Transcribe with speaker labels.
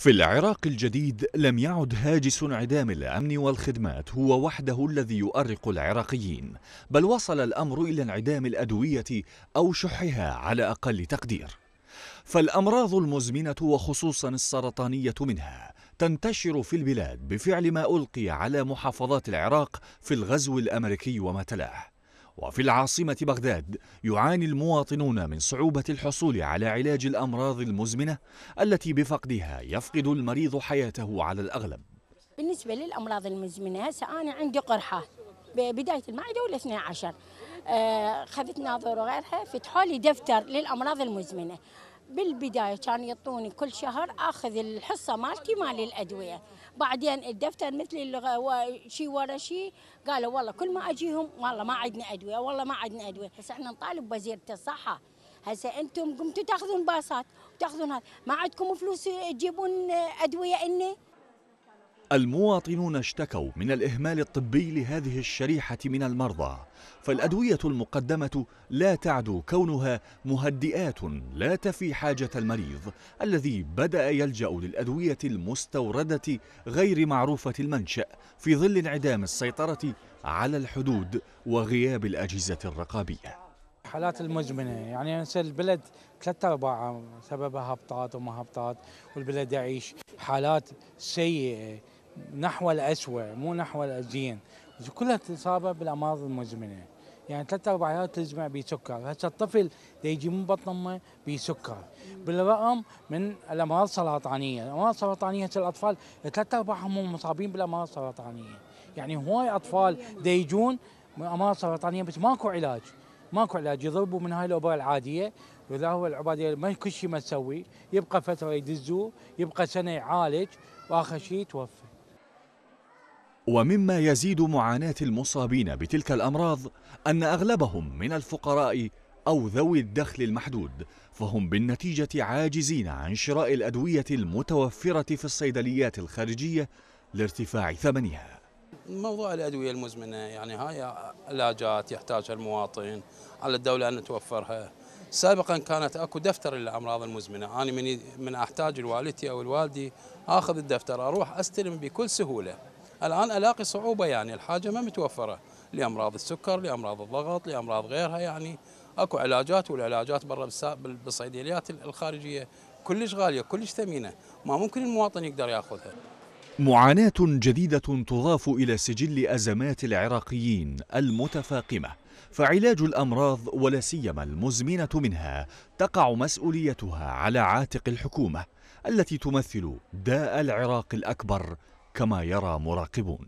Speaker 1: في العراق الجديد لم يعد هاجس انعدام الامن والخدمات هو وحده الذي يؤرق العراقيين بل وصل الامر الى انعدام الادويه او شحها على اقل تقدير فالامراض المزمنه وخصوصا السرطانيه منها تنتشر في البلاد بفعل ما القي على محافظات العراق في الغزو الامريكي وما تلاه وفي العاصمة بغداد يعاني المواطنون من صعوبة الحصول على علاج الأمراض المزمنة التي بفقدها يفقد المريض حياته على الأغلب
Speaker 2: بالنسبة للأمراض المزمنة سأنا أنا عندي قرحة بداية المعدة ولا 12 آه، خذت ناظر وغيرها فتحوا لي دفتر للأمراض المزمنة بالبدايه كان يعطوني كل شهر اخذ الحصه مالتي مال الادويه بعدين الدفتر مثل اللغه شيء ورا شي قالوا والله كل ما اجيهم والله ما عندنا ادويه والله ما عندنا ادويه بس احنا نطالب بوزيره الصحه هسه انتم قمتوا تاخذون باصات وتاخذون هذا ما عندكم فلوس تجيبون ادويه اني
Speaker 1: المواطنون اشتكوا من الإهمال الطبي لهذه الشريحة من المرضى فالأدوية المقدمة لا تعدو كونها مهدئات لا تفي حاجة المريض الذي بدأ يلجأ للأدوية المستوردة غير معروفة المنشأ في ظل انعدام السيطرة على الحدود وغياب الأجهزة الرقابية
Speaker 3: حالات المزمنه يعني هسه البلد ثلاثة ارباع سببها هبطات وما هبطات والبلد يعيش حالات سيئه نحو الأسوء مو نحو الأزين كلها إصابة بالأمراض المزمنة يعني ثلاثة أربعيات تجمع بسكر هسه الطفل يجي من بطن أمه بسكر بالرغم من الأمراض السرطانية الأمراض السرطانية هسه الأطفال ثلاثة أرباعهم هم مصابين بالأمراض السرطانية يعني هواي أطفال يجون أمراض سرطانية بس ماكو علاج ماكو علاج يضربوا من هاي الأوبرة العادية وإذا هو العبادية ما كل شيء ما تسوي يبقى فترة يدزوه يبقى سنة يعالج وآخر شيء يتوفى
Speaker 1: ومما يزيد معاناة المصابين بتلك الأمراض أن أغلبهم من الفقراء أو ذوي الدخل المحدود فهم بالنتيجة عاجزين عن شراء الأدوية المتوفرة في الصيدليات الخارجية لارتفاع ثمنها
Speaker 4: موضوع الأدوية المزمنة يعني هاي علاجات يحتاجها المواطن على الدولة أن توفرها سابقا كانت اكو دفتر للامراض المزمنه، انا من من احتاج لوالدتي او الوالدي اخذ الدفتر اروح استلم بكل سهوله. الآن ألاقي صعوبة يعني الحاجة ما متوفرة لأمراض السكر لأمراض الضغط لأمراض غيرها يعني اكو علاجات والعلاجات برا بالصيدليات الخارجيه كلش غاليه كلش ثمينه ما ممكن المواطن يقدر ياخذها
Speaker 1: معاناة جديدة تضاف إلى سجل أزمات العراقيين المتفاقمة فعلاج الأمراض ولا سيما المزمنة منها تقع مسؤوليتها على عاتق الحكومة التي تمثل داء العراق الأكبر كما يرى مراقبون